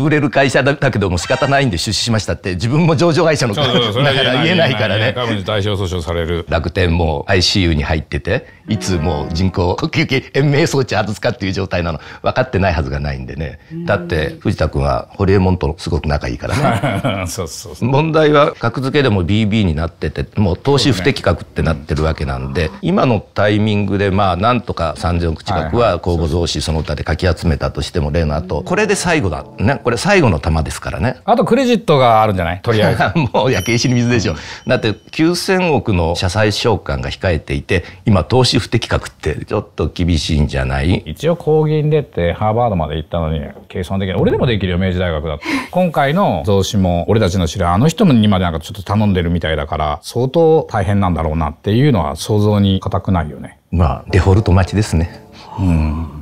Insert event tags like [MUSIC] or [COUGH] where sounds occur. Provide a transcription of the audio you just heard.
潰れる会社だけども仕方ないんで出資しましたって自分も上場会社の [LAUGHS] だから言えないからね対象訴訟される楽天も ICU に入ってていつも人工呼吸器延命装置外すかっていう状態なの分かってないはずがないんでねだって藤田君はホリエモンとすごく仲いいからね [LAUGHS] そうそう問題は格付けでも BB になっててもう投資不適格ってなってるわけなんで、ね今のタイミングでまあなんとか3000億近くは公募増資その他でかき集めたとしても例のあとこれで最後だねこれ最後の玉ですからね。あとクレジットがあるんじゃないとりあえず。[LAUGHS] もう焼け石に水でしょ。うん、だって9000億の社債償還が控えていて、今投資不適格ってちょっと厳しいんじゃない一応高銀出てハーバードまで行ったのに計算できない。俺でもできるよ、明治大学だって。今回の増資も俺たちの知るあの人にまでなんかちょっと頼んでるみたいだから、相当大変なんだろうなっていうのは想像に難くないよね。まあ、デフォルト待ちですね。うん